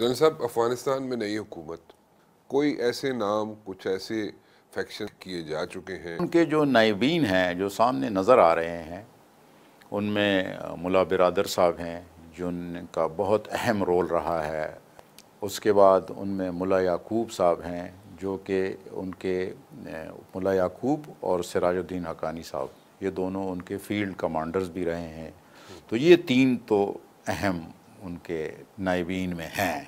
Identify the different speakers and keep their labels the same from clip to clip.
Speaker 1: general साहब अफगानिस्तान में नई हुकूमत कोई ऐसे नाम कुछ ऐसे फैक्शन किए जा चुके हैं उनके
Speaker 2: जो नायबीन हैं जो सामने नज़र आ रहे हैं उनमें मुला बिरदर साहब हैं जिनका बहुत अहम रोल रहा है उसके बाद उनमें मुला याकूब साहब हैं जो कि उनके मुला याकूब और सिराजुद्दीन हकानी साहब ये दोनों उनके फील्ड कमांडर्स भी रहे हैं तो ये तीन तो अहम उनके नायबीन में हैं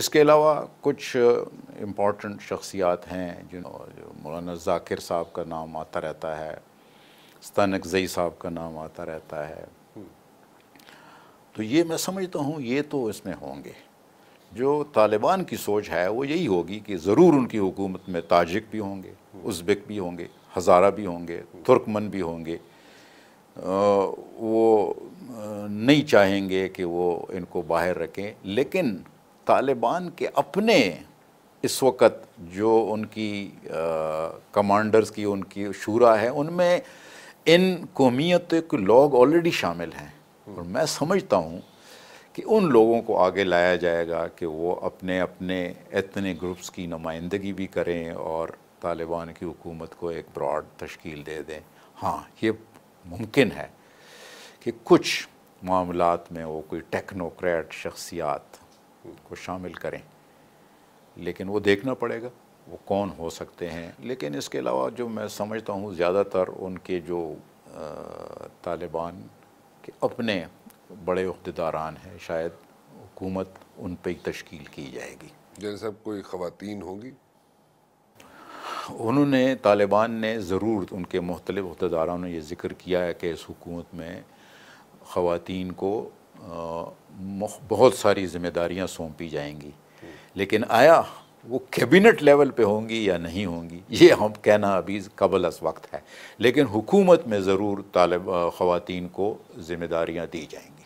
Speaker 2: इसके अलावा कुछ इम्पॉर्टेंट शख्सियात हैं जिन मौलाना जाकिर साहब का नाम आता रहता है स्तानक जई साहब का नाम आता रहता है तो ये मैं समझता हूँ ये तो इसमें होंगे जो तालिबान की सोच है वो यही होगी कि ज़रूर उनकी हुकूमत में ताजिक भी होंगे उज़्बेक भी होंगे हज़ारा भी होंगे तुर्कमन भी होंगे वो नहीं चाहेंगे कि वो इनको बाहर रखें लेकिन तालिबान के अपने इस वक्त जो उनकी कमांडर्स की उनकी शूरा है उनमें इन कौमियत के लोग ऑलरेडी शामिल हैं और मैं समझता हूँ कि उन लोगों को आगे लाया जाएगा कि वो अपने अपने इतने ग्रुप्स की नुमाइंदगी भी करें और तालिबान की हुकूमत को एक ब्रॉड तश्कील दे दें हाँ ये मुमकिन है कि कुछ मामलात में वो कोई टेक्नोक्रेट शख्सियात को शामिल करें लेकिन वो देखना पड़ेगा वो कौन हो सकते हैं लेकिन इसके अलावा जो मैं समझता हूँ ज़्यादातर उनके जो तालिबान के अपने बड़े अहदेदारान हैं शायद हुकूमत उन पर तश्कील की जाएगी
Speaker 1: जैसे साहब कोई ख़वान होंगी
Speaker 2: उन्होंने तालिबान ने ज़रूर उनके अहदेदारों ने यह ज़िक्र किया है कि इस हुकूमत में ख़वातीन को बहुत सारी जिम्मेदारियां सौंपी जाएंगी लेकिन आया वो कैबिनेट लेवल पे होंगी या नहीं होंगी ये हम कहना अभी कबल अस वक्त है लेकिन हुकूमत में ज़रूर तालब ख़वातीन को जिम्मेदारियां दी जाएंगी